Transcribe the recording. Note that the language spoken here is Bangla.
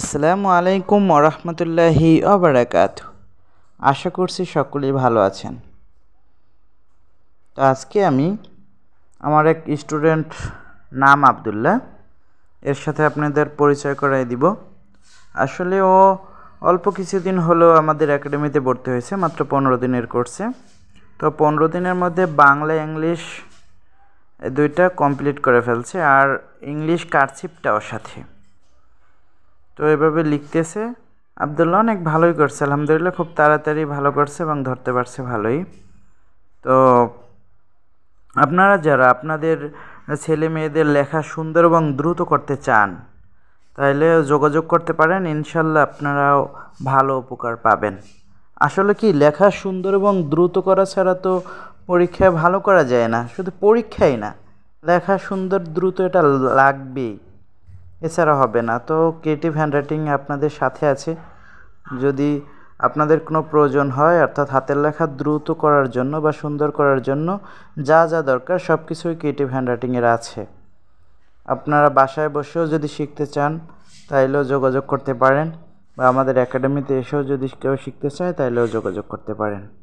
আসসালামু আলাইকুম ওরহমতুল্লাহি অবরাকাত আশা করছি সকলেই ভালো আছেন তো আজকে আমি আমার এক স্টুডেন্ট নাম আবদুল্লাহ এর সাথে আপনাদের পরিচয় করাই দিব আসলে ও অল্প কিছুদিন হলো আমাদের একাডেমিতে ভর্তি হয়েছে মাত্র পনেরো দিনের কোর্সে তো পনেরো দিনের মধ্যে বাংলা ইংলিশ দুইটা কমপ্লিট করে ফেলছে আর ইংলিশ কারচিপটাও সাথে তো এভাবে লিখতেছে আবদুল্লাহ অনেক ভালোই করছে আলহামদুলিল্লাহ খুব তাড়াতাড়ি ভালো করছে এবং ধরতে পারছে ভালোই তো আপনারা যারা আপনাদের ছেলে মেয়েদের লেখা সুন্দর এবং দ্রুত করতে চান তাহলে যোগাযোগ করতে পারেন ইনশাল্লাহ আপনারাও ভালো উপকার পাবেন আসলে কি লেখা সুন্দর এবং দ্রুত করা ছাড়া তো পরীক্ষায় ভালো করা যায় না শুধু পরীক্ষাই না লেখা সুন্দর দ্রুত এটা লাগবেই এছাড়া হবে না তো ক্রিয়েটিভ হ্যান্ডরাইটিং আপনাদের সাথে আছে যদি আপনাদের কোনো প্রয়োজন হয় অর্থাৎ হাতের লেখা দ্রুত করার জন্য বা সুন্দর করার জন্য যা যা দরকার সব কিছুই ক্রিয়েটিভ হ্যান্ডরাইটিংয়ের আছে আপনারা বাসায় বসেও যদি শিখতে চান তাইলেও যোগাযোগ করতে পারেন বা আমাদের একাডেমিতে এসেও যদি কেউ শিখতে চায় তাইলেও যোগাযোগ করতে পারেন